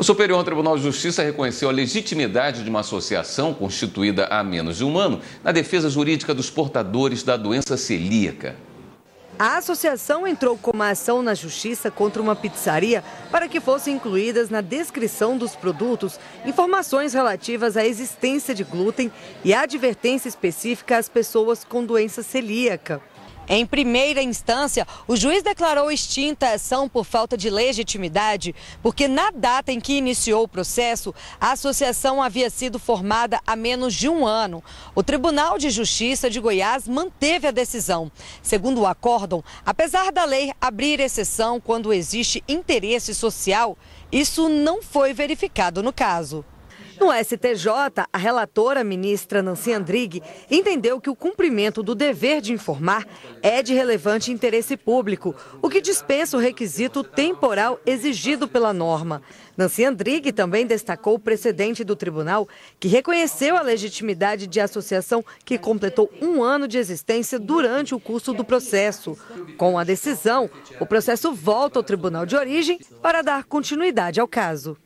O Superior Tribunal de Justiça reconheceu a legitimidade de uma associação constituída há menos de um ano na defesa jurídica dos portadores da doença celíaca. A associação entrou com uma ação na justiça contra uma pizzaria para que fossem incluídas na descrição dos produtos informações relativas à existência de glúten e advertência específica às pessoas com doença celíaca. Em primeira instância, o juiz declarou extinta a ação por falta de legitimidade, porque na data em que iniciou o processo, a associação havia sido formada há menos de um ano. O Tribunal de Justiça de Goiás manteve a decisão. Segundo o acórdão, apesar da lei abrir exceção quando existe interesse social, isso não foi verificado no caso. No STJ, a relatora ministra Nancy Andrighi entendeu que o cumprimento do dever de informar é de relevante interesse público, o que dispensa o requisito temporal exigido pela norma. Nancy Andrighi também destacou o precedente do tribunal, que reconheceu a legitimidade de associação que completou um ano de existência durante o curso do processo. Com a decisão, o processo volta ao tribunal de origem para dar continuidade ao caso.